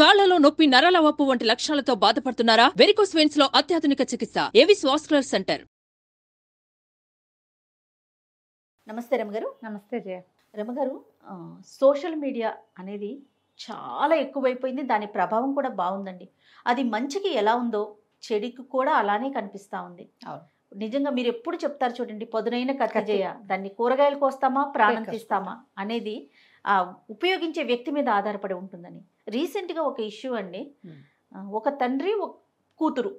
కాళ్లలో నొప్పి నరాల వప్పు వంటి లక్షణాలతో బాధపడుతున్నారా వెరికోస్ వెయిన్స్ లో అత్యాధునిక చికిత్స ఏవిస్ వాస్కులర్ సెంటర్ నమస్తే రమగారు నమస్తే జయ రమగారు సోషల్ మీడియా అనేది చాలా ఎక్కువైపోయింది దాని ప్రభావం కూడా బాగుందండి అది మంచికి ఎలా ఉందో చెడుకు కూడా అలానే కనిపిస్తూ ఉంది నిజంగా మీరు ఎప్పుడు చెప్తారు చూడండి పొదునైన కత్తిజేయ దాన్ని కూరగాయలు కోస్తామా ప్రాణం తీస్తామా అనేది ఉపయోగించే వ్యక్తి మీద ఆధారపడి ఉంటుందని రీసెంట్గా ఒక ఇష్యూ అండి ఒక తండ్రి ఒక కూతురు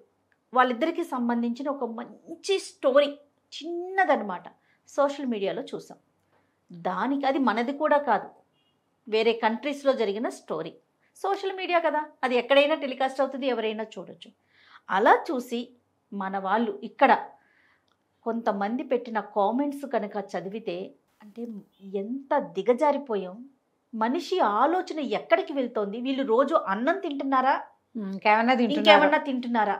వాళ్ళిద్దరికీ సంబంధించిన ఒక మంచి స్టోరీ చిన్నదనమాట సోషల్ మీడియాలో చూసాం దానికి అది మనది కూడా కాదు వేరే కంట్రీస్లో జరిగిన స్టోరీ సోషల్ మీడియా కదా అది ఎక్కడైనా టెలికాస్ట్ అవుతుంది ఎవరైనా చూడొచ్చు అలా చూసి మన వాళ్ళు ఇక్కడ కొంతమంది పెట్టిన కామెంట్స్ కనుక చదివితే అంటే ఎంత దిగజారిపోయాం మనిషి ఆలోచన ఎక్కడికి వెళ్తోంది వీళ్ళు రోజు అన్నం తింటున్నారా ఇంకేమన్నా తింటున్నారా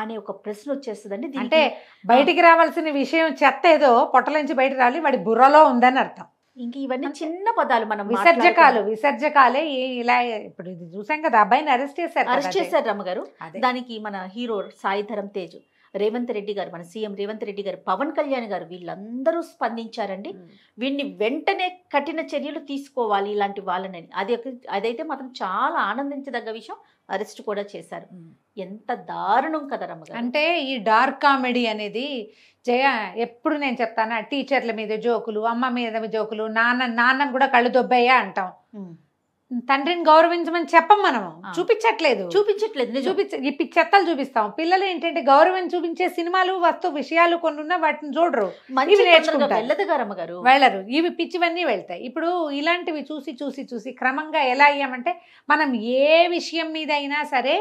అనే ఒక ప్రశ్న వచ్చేస్తుందండి అంటే బయటికి రావాల్సిన విషయం చెత్త ఏదో నుంచి బయట రాలి వాడి బుర్రలో ఉందని అర్థం ఇంక ఇవన్నీ చిన్న పదాలు మనం విసర్జకాలు విసర్జకాలే ఇలా ఇప్పుడు చూసాం కదా అబ్బాయిని అరెస్ట్ చేశారు అరెస్ట్ చేశారు రమ్మగారు దానికి మన హీరో సాయిధరం తేజు రేవంత్ రెడ్డి గారు మన సీఎం రేవంత్ రెడ్డి గారు పవన్ కళ్యాణ్ గారు వీళ్ళందరూ స్పందించారండి వీడిని వెంటనే కఠిన చర్యలు తీసుకోవాలి ఇలాంటి వాళ్ళని అది అదైతే మాత్రం చాలా ఆనందించదగ్గ విషయం అరెస్ట్ కూడా చేశారు ఎంత దారుణం కదా రమ్మ అంటే ఈ డార్క్ కామెడీ అనేది జయ ఎప్పుడు నేను చెప్తాను టీచర్ల మీద జోకులు అమ్మ మీద జోకులు నాన్న నాన్న కూడా కళ్ళు దొబ్బయ్యా అంటాం తండ్రిని గౌరవించమని చెప్పం మనము చూపించట్లేదు చూపించట్లేదు చూపించ ఈ చెత్తలు చూపిస్తాం పిల్లలు ఏంటంటే గౌరవం చూపించే సినిమాలు వస్తు విషయాలు కొన్ని ఉన్నా వాటిని చూడరు వెళ్ళరు ఇవి పిచ్చివన్నీ వెళ్తాయి ఇప్పుడు ఇలాంటివి చూసి చూసి చూసి క్రమంగా ఎలా అయ్యామంటే మనం ఏ విషయం మీద అయినా సరే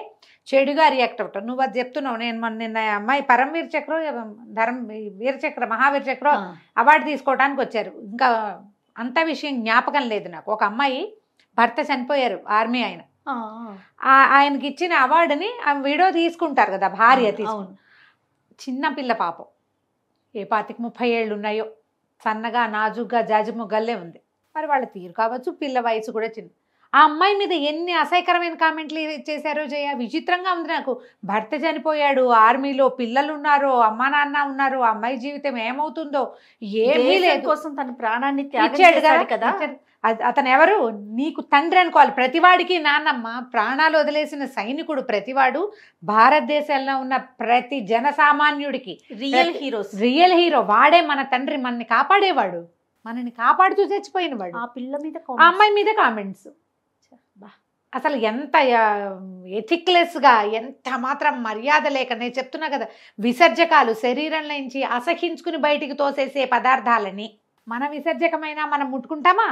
చెడుగా రియాక్ట్ అవుతాం నువ్వు అది చెప్తున్నావు నేను మొన్న నిన్న అమ్మాయి పరమవీర చక్రం ధరం వీర చక్ర మహావీర చక్రం అవార్డు తీసుకోవడానికి వచ్చారు ఇంకా అంత విషయం జ్ఞాపకం లేదు నాకు ఒక అమ్మాయి భర్త చనిపోయారు ఆర్మీ ఆయన ఆయనకి ఇచ్చిన అవార్డుని వీడో తీసుకుంటారు కదా భార్య తీసుకుని చిన్న పిల్ల పాపం ఏ పాతికి ముప్పై ఏళ్ళు ఉన్నాయో సన్నగా నాజుగ్గా జాజిముగ్గల్లే ఉంది మరి వాళ్ళ తీరు కావచ్చు పిల్ల వయసు కూడా చిన్న ఆ అమ్మాయి మీద ఎన్ని అసహ్యకరమైన కామెంట్లు చేశారో జయ విచిత్రంగా ఉంది నాకు భర్త చనిపోయాడు ఆర్మీలో పిల్లలు ఉన్నారు అమ్మా నాన్న ఉన్నారు అమ్మాయి జీవితం ఏమవుతుందో ఏమీ లేదు కోసం తన ప్రాణాన్ని కదా అతను ఎవరు నీకు తండ్రి అనుకోవాలి ప్రతివాడికి నాన్నమ్మ ప్రాణాలు వదిలేసిన సైనికుడు ప్రతివాడు భారతదేశంలో ఉన్న ప్రతి జనసామాన్యుడికి రియల్ హీరో రియల్ హీరో వాడే మన తండ్రి మనని కాపాడేవాడు మనని కాపాడుతూ చచ్చిపోయిన వాడు ఆ పిల్ల మీద ఆ అమ్మాయి మీద కామెంట్స్ అసలు ఎంత ఎథిక్లెస్గా ఎంత మాత్రం మర్యాద లేక నేను చెప్తున్నా కదా విసర్జకాలు శరీరంలో నుంచి అసహించుకుని బయటికి తోసేసే పదార్థాలని మన విసర్జకమైనా మనం ముట్టుకుంటామా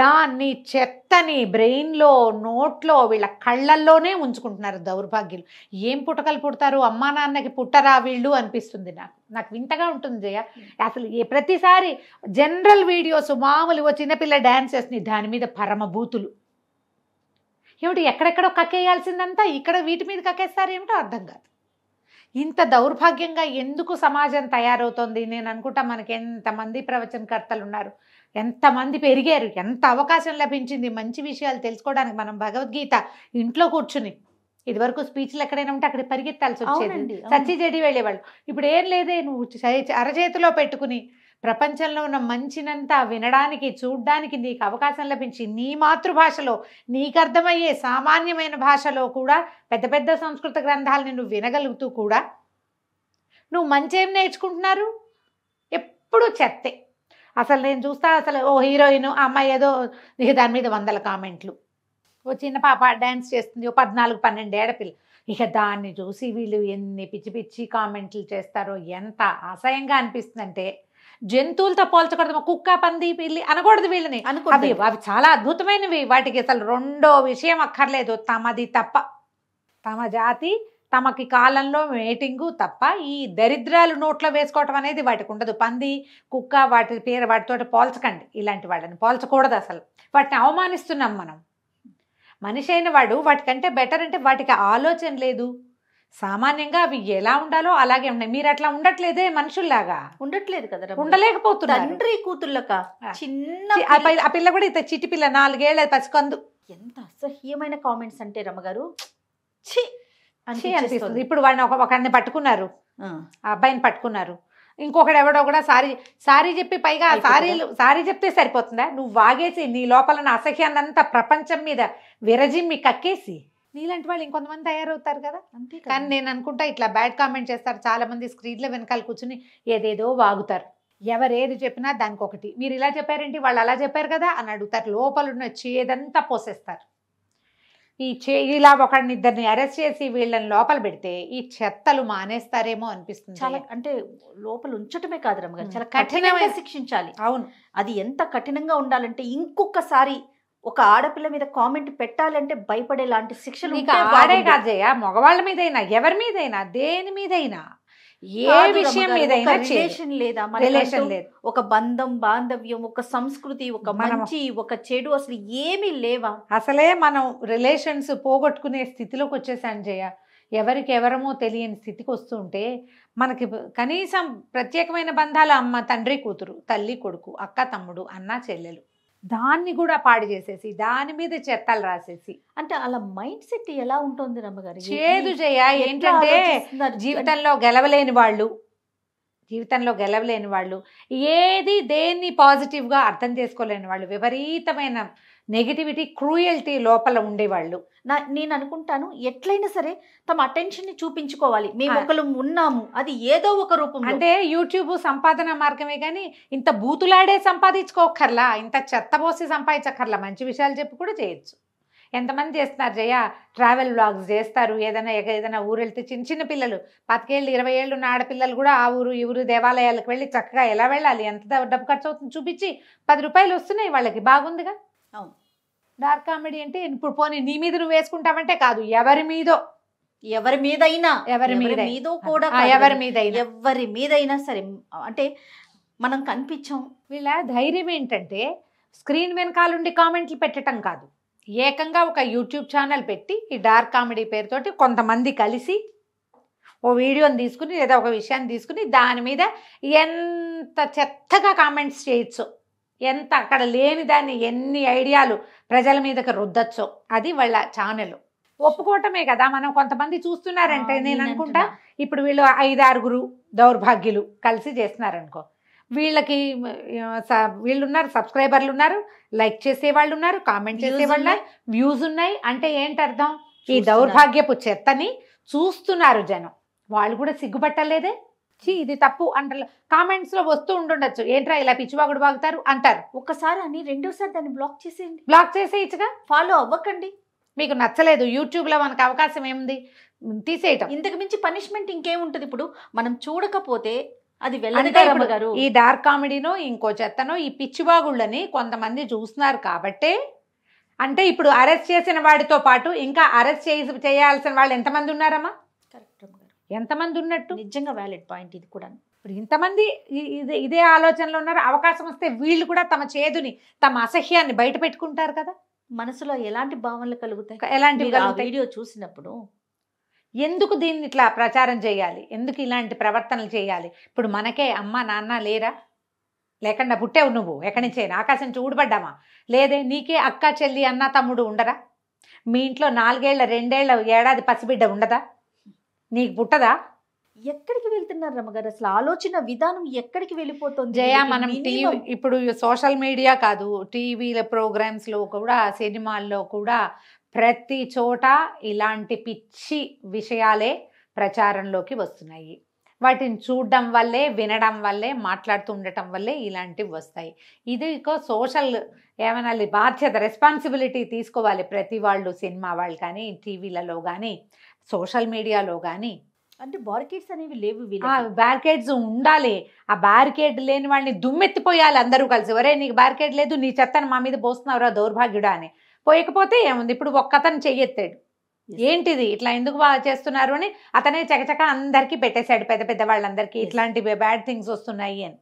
దాన్ని చెత్తని బ్రెయిన్లో నోట్లో వీళ్ళ కళ్ళల్లోనే ఉంచుకుంటున్నారు దౌర్భాగ్యులు ఏం పుటకలు పుడతారు అమ్మా నాన్నకి పుట్టరా వీళ్ళు అనిపిస్తుంది నాకు నాకు వింతగా ఉంటుంది జయ అసలు ఏ ప్రతిసారి జనరల్ వీడియోస్ మామూలుగా చిన్నపిల్ల డ్యాన్సెస్ని దాని మీద పరమభూతులు ఏమిటి ఎక్కడెక్కడో కక్కేయాల్సిందంతా ఇక్కడ వీటి మీద కక్కేస్తారు ఏమిటో అర్థం కాదు ఇంత దౌర్భాగ్యంగా ఎందుకు సమాజం తయారవుతోంది నేను అనుకుంటా మనకి ఎంతమంది ప్రవచనకర్తలు ఉన్నారు ఎంతమంది పెరిగారు ఎంత అవకాశం లభించింది మంచి విషయాలు తెలుసుకోవడానికి మనం భగవద్గీత ఇంట్లో కూర్చుని ఇది వరకు స్పీచ్లు ఎక్కడైనా ఉంటే అక్కడ పరిగెత్తాల్సి వచ్చేదండి సచ్చి చెడి వెళ్ళేవాళ్ళు ఇప్పుడు ఏం లేదే నువ్వు అరచేతిలో పెట్టుకుని ప్రపంచంలో ఉన్న మంచినంతా వినడానికి చూడడానికి నీకు అవకాశం లభించి నీ మాతృభాషలో నీకు అర్థమయ్యే సామాన్యమైన భాషలో కూడా పెద్ద పెద్ద సంస్కృత గ్రంథాలని నువ్వు వినగలుగుతూ కూడా నువ్వు మంచి ఏం నేర్చుకుంటున్నారు ఎప్పుడూ చెత్తే అసలు నేను చూస్తా అసలు ఓ హీరోయిన్ అమ్మాయి ఏదో దాని మీద వందల కామెంట్లు ఓ చిన్న పాప డ్యాన్స్ చేస్తుంది ఓ పద్నాలుగు పన్నెండు ఏడపిల్ల ఇక దాన్ని చూసి వీళ్ళు ఎన్ని పిచ్చి పిచ్చి కామెంట్లు చేస్తారో ఎంత అసహ్యంగా అనిపిస్తుందంటే జంతువులతో పోల్చకూడదు కుక్క పంది పిల్లి అనకూడదు వీళ్ళని అనుకోండి అవి చాలా అద్భుతమైనవి వాటికి అసలు రెండో విషయం అక్కర్లేదు తమది తప్ప తమ జాతి తమకి కాలంలో మేటింగు తప్ప ఈ దరిద్రాలు నోట్లో వేసుకోవటం అనేది వాటికి ఉండదు పంది కుక్క వాటి పేరు వాటితో పోల్చకండి ఇలాంటి వాళ్ళని పోల్చకూడదు అసలు వాటిని అవమానిస్తున్నాం మనం మనిషి అయిన వాడు వాటికంటే బెటర్ అంటే వాటికి ఆలోచన లేదు సామాన్యంగా అవి ఎలా ఉండాలో అలాగే ఉన్నాయి మీరు అట్లా ఉండట్లేదే మనుషుల్లాగా ఉండట్లేదు కదా ఉండలేకపోతున్నారు తండ్రి చిన్న ఆ పిల్ల కూడా ఇంత చిటి పిల్ల నాలుగేళ్ళ పసికందు ఎంత అసహ్యమైన కామెంట్స్ అంటే రమ్మగారు చీ అనిపిస్తుంది ఇప్పుడు వాడిని ఒక ఒకడిని పట్టుకున్నారు ఆ అబ్బాయిని పట్టుకున్నారు ఇంకొకటి ఎవడో కూడా సారీ సారీ చెప్పి పైగా ఆ సారీలు సారీ చెప్తే సరిపోతుందా నువ్వు వాగేసి నీ లోపల నా అసహ్యాన్నంతా ప్రపంచం మీద విరజిమ్మి కక్కేసి నీలాంటి వాళ్ళు ఇంకొంతమంది తయారవుతారు కదా అంతే కానీ నేను అనుకుంటా ఇట్లా బ్యాడ్ కామెంట్ చేస్తారు చాలా మంది స్క్రీన్లో వెనకాల కూర్చుని ఏదేదో వాగుతారు ఎవరేది చెప్పినా దానికి ఒకటి మీరు ఇలా చెప్పారేంటి వాళ్ళు అలా చెప్పారు కదా అని అడుగుతారు లోపల ఉన్న చేదంతా పోసేస్తారు ఈ చే ఇలా ఒకడిని ఇద్దరిని అరెస్ట్ చేసి వీళ్ళని లోపల పెడితే ఈ చెత్తలు మానేస్తారేమో అనిపిస్తుంది చాలా అంటే లోపల ఉంచటమే కాదు రమ్మ చాలా కఠినమైన శిక్షించాలి అవును అది ఎంత కఠినంగా ఉండాలంటే ఇంకొకసారి ఒక ఆడపిల్ల మీద కామెంట్ పెట్టాలంటే భయపడేలాంటి శిక్షలు ఇంకా ఆడే కాదయ్యా మగవాళ్ళ మీదైనా ఎవరి మీదైనా దేని మీదైనా ఏ విషయం మీద రిలేషన్ లేదా రిలేషన్ లేదు ఒక బంధం బాంధవ్యం ఒక సంస్కృతి ఒక మంచి ఒక చెడు అసలు ఏమీ లేవా అసలే మనం రిలేషన్స్ పోగొట్టుకునే స్థితిలోకి వచ్చేసాం జయ ఎవరికి ఎవరమో తెలియని స్థితికి వస్తుంటే మనకి కనీసం ప్రత్యేకమైన బంధాలు అమ్మ తండ్రి కూతురు తల్లి కొడుకు అక్క తమ్ముడు అన్న చెల్లెలు దాన్ని కూడా పాడు చేసేసి దాని మీద చెత్తలు రాసేసి అంటే అలా మైండ్ సెట్ ఎలా ఉంటుంది రమ్మగారు చేదు జయ ఏంటంటే జీవితంలో గెలవలేని వాళ్ళు జీవితంలో గెలవలేని వాళ్ళు ఏది దేన్ని పాజిటివ్గా అర్థం చేసుకోలేని వాళ్ళు విపరీతమైన నెగిటివిటీ క్రూయల్టీ లోపల ఉండేవాళ్ళు నా నేను అనుకుంటాను ఎట్లయినా సరే తమ అటెన్షన్ ని చూపించుకోవాలి మేము ఒకరు ఉన్నాము అది ఏదో ఒక రూపం అంటే యూట్యూబ్ సంపాదన మార్గమే కానీ ఇంత బూతులాడే సంపాదించుకోకర్లా ఇంత చెత్తబోసి సంపాదించక్కర్లా మంచి విషయాలు చెప్పి కూడా చేయొచ్చు ఎంతమంది చేస్తున్నారు జయ ట్రావెల్ బ్లాగ్స్ చేస్తారు ఏదైనా ఏదైనా ఊరు వెళ్తే చిన్న చిన్న పిల్లలు పతికేళ్ళు ఇరవై ఏళ్ళు ఉన్న ఆడపిల్లలు కూడా ఆ ఊరు ఈ ఊరు దేవాలయాలకు వెళ్ళి చక్కగా ఎలా వెళ్ళాలి ఎంత డబ్బు ఖర్చు అవుతుంది చూపించి పది రూపాయలు వస్తున్నాయి వాళ్ళకి బాగుందిగా అవును డార్క్ కామెడీ అంటే ఇప్పుడు పోనీ నీ మీద నువ్వు వేసుకుంటావంటే కాదు ఎవరి మీదో ఎవరి మీదైనా ఎవరి మీద మీదో కూడా ఎవరి మీద ఎవరి మీదైనా సరే అంటే మనం కనిపించాం వీళ్ళ ధైర్యం ఏంటంటే స్క్రీన్ వెనకాల ఉండి కామెంట్లు పెట్టడం కాదు ఏకంగా ఒక యూట్యూబ్ ఛానల్ పెట్టి ఈ డార్క్ కామెడీ పేరుతోటి కొంతమంది కలిసి ఓ వీడియోని తీసుకుని లేదా ఒక విషయాన్ని తీసుకుని దాని మీద ఎంత చెత్తగా కామెంట్స్ చేయొచ్చు ఎంత అక్కడ లేని దాన్ని ఎన్ని ఐడియాలు ప్రజల మీదకి రుద్దచ్చో అది వాళ్ళ ఛానల్ ఒప్పుకోవటమే కదా మనం కొంతమంది చూస్తున్నారంటే నేను అనుకుంటా ఇప్పుడు వీళ్ళు ఐదారుగురు దౌర్భాగ్యులు కలిసి చేస్తున్నారనుకో వీళ్ళకి వీళ్ళు ఉన్నారు సబ్స్క్రైబర్లు ఉన్నారు లైక్ చేసే వాళ్ళు ఉన్నారు కామెంట్ చేసే వాళ్ళు వ్యూస్ ఉన్నాయి అంటే ఏంటి అర్థం ఈ దౌర్భాగ్యపు చెత్తని చూస్తున్నారు జనం వాళ్ళు కూడా సిగ్గుపట్టలేదే చీ ఇది తప్పు అంటారు కామెంట్స్ లో వస్తూ ఉండొచ్చు ఏంట్రా ఇలా పిచ్చివాగుడు బాగుతారు అంటారు ఒక్కసారి అని రెండోసారి దాన్ని బ్లాక్ చేసేయండి బ్లాక్ చేసేయచ్చుగా ఫాలో అవ్వకండి మీకు నచ్చలేదు యూట్యూబ్ లో మనకు అవకాశం ఏముంది తీసేయటం ఇంతకు మించి పనిష్మెంట్ ఇంకేముంటుంది ఇప్పుడు మనం చూడకపోతే అది వెళ్ళదు ఈ డార్క్ కామెడీనో ఇంకో చెత్తనో ఈ పిచ్చివాగుళ్ళని కొంతమంది చూస్తున్నారు కాబట్టే అంటే ఇప్పుడు అరెస్ట్ చేసిన వాడితో పాటు ఇంకా అరెస్ట్ చేయాల్సిన వాళ్ళు ఎంతమంది ఉన్నారమ్మా ఎంతమంది ఉన్నట్టు నిజంగా వ్యాలిడ్ పాయింట్ ఇది కూడా ఇప్పుడు ఇంతమంది ఇదే ఇదే ఆలోచనలో ఉన్నారు అవకాశం వస్తే వీళ్ళు కూడా తమ చేదుని తమ అసహ్యాన్ని బయట పెట్టుకుంటారు కదా మనసులో ఎలాంటి భావనలు కలుగుతాయి ఎలాంటి వీడియో చూసినప్పుడు ఎందుకు దీన్ని ఇట్లా ప్రచారం చేయాలి ఎందుకు ఇలాంటి ప్రవర్తనలు చేయాలి ఇప్పుడు మనకే అమ్మ నాన్న లేరా లేకుండా పుట్టేవు నువ్వు ఎక్కడి నుంచి ఆకాశం చూడబడ్డామా లేదే నీకే అక్క చెల్లి అన్న తమ్ముడు ఉండరా మీ ఇంట్లో నాలుగేళ్ల రెండేళ్ల ఏడాది పసిబిడ్డ ఉండదా నీకు పుట్టదా ఎక్కడికి వెళ్తున్నారు రమ్మగారు అసలు ఆలోచన విధానం ఎక్కడికి వెళ్ళిపోతుంది జయ మనం టీవీ ఇప్పుడు సోషల్ మీడియా కాదు టీవీల ప్రోగ్రామ్స్లో కూడా సినిమాల్లో కూడా ప్రతి చోట ఇలాంటి పిచ్చి విషయాలే ప్రచారంలోకి వస్తున్నాయి వాటిని చూడడం వల్లే వినడం వల్లే మాట్లాడుతూ ఉండటం వల్లే ఇలాంటివి వస్తాయి ఇది సోషల్ ఏమైనా బాధ్యత రెస్పాన్సిబిలిటీ తీసుకోవాలి ప్రతి వాళ్ళు సినిమా వాళ్ళు కానీ టీవీలలో కానీ సోషల్ మీడియాలో కానీ అంటే బార్కెట్స్ అనేవి లేవు బ్యారికేడ్స్ ఉండాలి ఆ బ్యారికేడ్ లేని వాడిని దుమ్మెత్తిపోయాలి అందరూ కలిసి ఒరే నీకు బ్యారికేడ్ లేదు నీ చెత్తను మా మీద పోస్తున్నావురా దౌర్భాగ్యుడా అని పోయకపోతే ఏముంది ఇప్పుడు ఒక్కతను చెయ్యెత్తాడు ఏంటిది ఇట్లా ఎందుకు చేస్తున్నారు అని అతనే చకచక అందరికీ పెట్టేశాడు పెద్ద పెద్ద వాళ్ళందరికీ ఇట్లాంటి బ్యాడ్ థింగ్స్ వస్తున్నాయి అని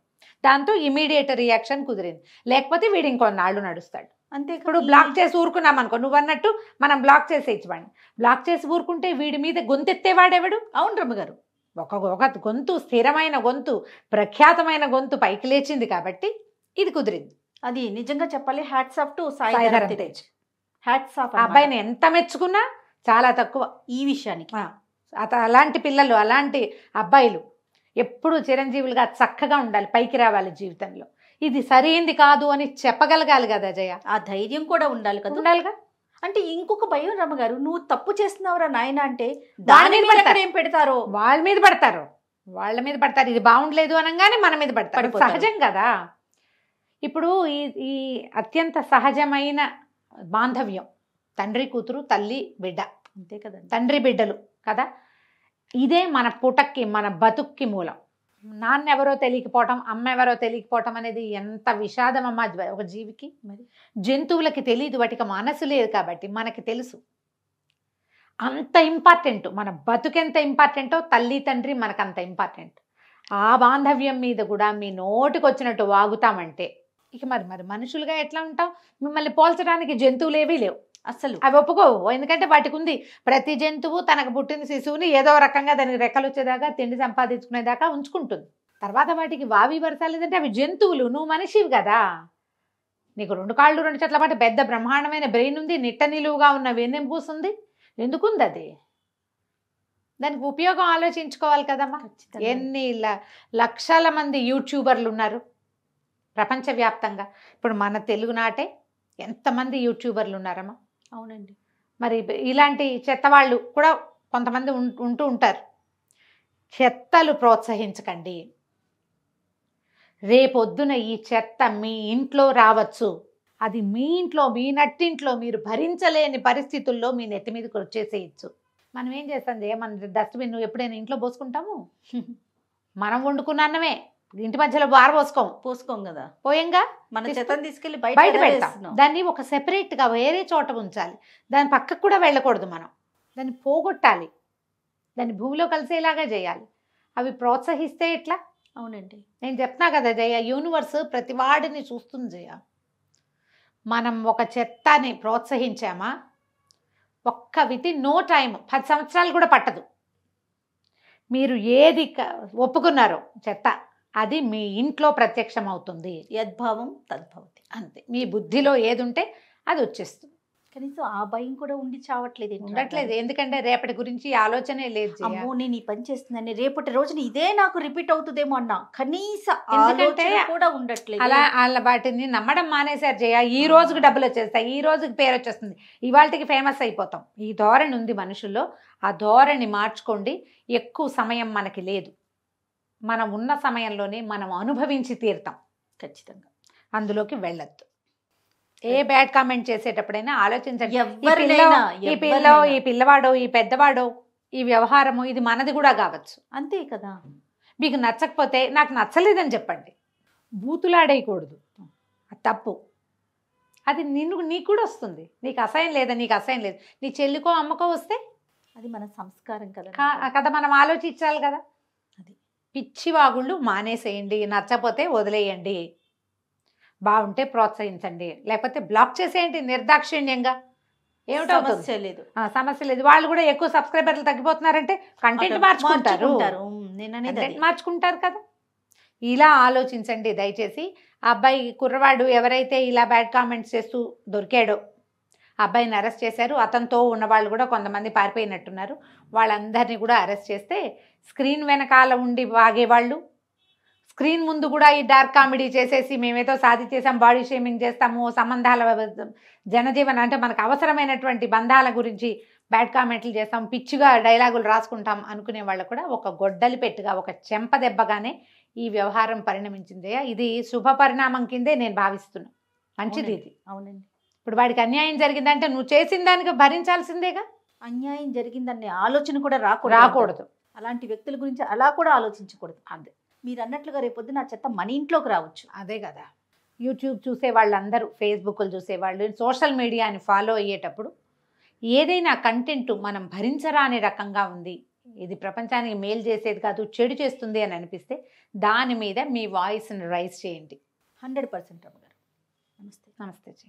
దాంతో ఇమీడియట్ రియాక్షన్ కుదిరింది లేకపోతే వీడు ఇంకొన్నాళ్ళు నడుస్తాడు అంతే ఇప్పుడు బ్లాక్ చేసి ఊరుకున్నాం అనుకో నువ్వు అన్నట్టు మనం బ్లాక్ చేసేయచ్చు వాడిని బ్లాక్ చేసి ఊరుకుంటే వీడి మీద గొంతెత్తేవాడెవడు అవును రమ్మగారు గారు ఒక ఒక గొంతు స్థిరమైన గొంతు ప్రఖ్యాతమైన గొంతు పైకి లేచింది కాబట్టి ఇది కుదిరింది అది నిజంగా చెప్పాలి hats off to Sai hats off అబ్బాయిని ఎంత మెచ్చుకున్నా చాలా తక్కువ ఈ విషయానికి అత అలాంటి పిల్లలు అలాంటి అబ్బాయిలు ఎప్పుడు చిరంజీవులుగా చక్కగా ఉండాలి పైకి రావాలి జీవితంలో ఇది సరైంది కాదు అని చెప్పగలగాలి కదా అజయ ఆ ధైర్యం కూడా ఉండాలి కదా ఉండాలిగా అంటే ఇంకొక భయం రమ్మ గారు నువ్వు తప్పు చేస్తున్నావురా నాయన అంటే దాని మీద ఏం పెడతారో వాళ్ళ మీద పడతారు వాళ్ళ మీద పడతారు ఇది బాగుండలేదు అనగానే మన మీద పడతారు సహజం కదా ఇప్పుడు ఈ ఈ అత్యంత సహజమైన బాంధవ్యం తండ్రి కూతురు తల్లి బిడ్డ అంతే కదా తండ్రి బిడ్డలు కదా ఇదే మన పుటక్కి మన బతుక్కి మూలం నాన్న ఎవరో తెలియకపోవటం అమ్మ ఎవరో తెలియకపోవటం అనేది ఎంత విషాదం అమ్మా ఒక జీవికి మరి జంతువులకి తెలియదు వాటికి మనసు లేదు కాబట్టి మనకి తెలుసు అంత ఇంపార్టెంట్ మన బతుకెంత ఇంపార్టెంటో తల్లి తండ్రి మనకు అంత ఇంపార్టెంట్ ఆ బాంధవ్యం మీద కూడా మీ నోటికి వచ్చినట్టు వాగుతామంటే ఇక మరి మరి మనుషులుగా ఎట్లా ఉంటాం మిమ్మల్ని పోల్చడానికి జంతువులు ఏవీ లేవు అసలు అవి ఒప్పుకోవు ఎందుకంటే వాటికి ఉంది ప్రతి జంతువు తనకు పుట్టిన శిశువుని ఏదో రకంగా దానికి రెక్కలు వచ్చేదాకా తిండి సంపాదించుకునేదాకా ఉంచుకుంటుంది తర్వాత వాటికి వావి వరసాలు అవి జంతువులు నువ్వు మనిషివి కదా నీకు రెండు కాళ్ళు రెండు చెట్ల పాటు పెద్ద బ్రహ్మాండమైన బ్రెయిన్ ఉంది నిట్ట నిలువుగా ఉన్న వెన్నెం పూసుంది ఎందుకుంది అది దానికి ఉపయోగం ఆలోచించుకోవాలి కదమ్మా ఎన్ని లక్షల మంది యూట్యూబర్లు ఉన్నారు ప్రపంచవ్యాప్తంగా ఇప్పుడు మన తెలుగునాటే ఎంతమంది యూట్యూబర్లు ఉన్నారమ్మా అవునండి మరి ఇలాంటి చెత్త వాళ్ళు కూడా కొంతమంది ఉంటూ ఉంటారు చెత్తలు ప్రోత్సహించకండి రేపొద్దున ఈ చెత్త మీ ఇంట్లో రావచ్చు అది మీ ఇంట్లో మీ నట్టింట్లో మీరు భరించలేని పరిస్థితుల్లో మీ నెత్తి మీదకి వచ్చేసేయచ్చు మనం ఏం చేస్తాం జయ మన డస్ట్బిన్ ఎప్పుడైనా ఇంట్లో పోసుకుంటాము మనం వండుకున్న అన్నమే ఇంటి మధ్యలో బార పోసుకోం పోసుకోం కదా పోయంగా మన చెత్తను తీసుకెళ్ళి బయట పెడతాం దాన్ని ఒక సెపరేట్గా వేరే చోట ఉంచాలి దాని పక్కకు కూడా వెళ్ళకూడదు మనం దాన్ని పోగొట్టాలి దాన్ని భూమిలో కలిసేలాగా చేయాలి అవి ప్రోత్సహిస్తే ఎట్లా అవునండి నేను చెప్తున్నా కదా జయ యూనివర్స్ ప్రతి వాడిని చూస్తుంది జయ మనం ఒక చెత్తని ప్రోత్సహించామా ఒక్క వితి నో టైం పది సంవత్సరాలు కూడా పట్టదు మీరు ఏది ఒప్పుకున్నారో చెత్త అది మీ ఇంట్లో ప్రత్యక్షం అవుతుంది యద్భావం తద్భవతి అంతే మీ బుద్ధిలో ఏది ఉంటే అది వచ్చేస్తుంది కనీసం ఆ భయం కూడా ఉండి చావట్లేదు ఉండట్లేదు ఎందుకంటే రేపటి గురించి ఆలోచనే లేదు అమ్మో నేను ఈ పని చేస్తుందని రేపటి రోజున ఇదే నాకు రిపీట్ అవుతుందేమో అన్న కనీస కూడా ఉండట్లేదు అలా వాళ్ళ వాటిని నమ్మడం మానేశారు జయ ఈ రోజుకి డబ్బులు వచ్చేస్తాయి ఈ రోజుకి పేరు వచ్చేస్తుంది ఇవాళకి ఫేమస్ అయిపోతాం ఈ ధోరణి ఉంది మనుషుల్లో ఆ ధోరణి మార్చుకోండి ఎక్కువ సమయం మనకి లేదు మనం ఉన్న సమయంలోనే మనం అనుభవించి తీరుతాం ఖచ్చితంగా అందులోకి వెళ్ళొద్దు ఏ బ్యాడ్ కామెంట్ చేసేటప్పుడైనా ఆలోచించండి ఈ పిల్ల ఈ పిల్లవాడో ఈ పెద్దవాడో ఈ వ్యవహారము ఇది మనది కూడా కావచ్చు అంతే కదా మీకు నచ్చకపోతే నాకు నచ్చలేదని చెప్పండి బూతులాడేయకూడదు తప్పు అది నిన్ను నీకు కూడా వస్తుంది నీకు అసహ్యం లేదా నీకు అసహ్యం లేదు నీ చెల్లికో అమ్మకో వస్తే అది మన సంస్కారం కదా కదా మనం ఆలోచించాలి కదా పిచ్చివాగుళ్ళు మానేసేయండి నచ్చపోతే వదిలేయండి బాగుంటే ప్రోత్సహించండి లేకపోతే బ్లాక్ చేసేయండి నిర్దాక్షిణ్యంగా ఏమిటో లేదు సమస్య లేదు వాళ్ళు కూడా ఎక్కువ సబ్స్క్రైబర్లు తగ్గిపోతున్నారంటే కంటెంట్ మార్చుకుంటారు మార్చుకుంటారు కదా ఇలా ఆలోచించండి దయచేసి ఆ అబ్బాయి కుర్రవాడు ఎవరైతే ఇలా బ్యాడ్ కామెంట్స్ చేస్తూ దొరికాడో అబ్బాయిని అరెస్ట్ చేశారు అతనితో ఉన్నవాళ్ళు కూడా కొంతమంది పారిపోయినట్టున్నారు వాళ్ళందరినీ కూడా అరెస్ట్ చేస్తే స్క్రీన్ వెనకాల ఉండి వాగేవాళ్ళు స్క్రీన్ ముందు కూడా ఈ డార్క్ కామెడీ చేసేసి మేమేదో చేసాం బాడీ షేమింగ్ చేస్తాము సంబంధాల జనజీవన అంటే మనకు అవసరమైనటువంటి బంధాల గురించి బ్యాడ్ కామెంట్లు చేస్తాం పిచ్చిగా డైలాగులు రాసుకుంటాం అనుకునే వాళ్ళు కూడా ఒక గొడ్డలి పెట్టుగా ఒక చెంప దెబ్బగానే ఈ వ్యవహారం పరిణమించిందే ఇది శుభ పరిణామం కిందే నేను భావిస్తున్నాను మంచిది ఇది అవునండి ఇప్పుడు వాడికి అన్యాయం జరిగిందంటే నువ్వు చేసిన దానికి భరించాల్సిందేగా అన్యాయం జరిగిందనే ఆలోచన కూడా రాకూడదు రాకూడదు అలాంటి వ్యక్తుల గురించి అలా కూడా ఆలోచించకూడదు అదే మీరు అన్నట్లుగా రేపొద్దు నా చెత్త మన ఇంట్లోకి రావచ్చు అదే కదా యూట్యూబ్ చూసే వాళ్ళందరూ ఫేస్బుక్లు చూసేవాళ్ళు సోషల్ మీడియాని ఫాలో అయ్యేటప్పుడు ఏదైనా కంటెంట్ మనం అనే రకంగా ఉంది ఇది ప్రపంచానికి మేలు చేసేది కాదు చెడు చేస్తుంది అని అనిపిస్తే దాని మీద మీ వాయిస్ని రైజ్ చేయండి హండ్రెడ్ పర్సెంట్ అమ్మగారు నమస్తే నమస్తే జీ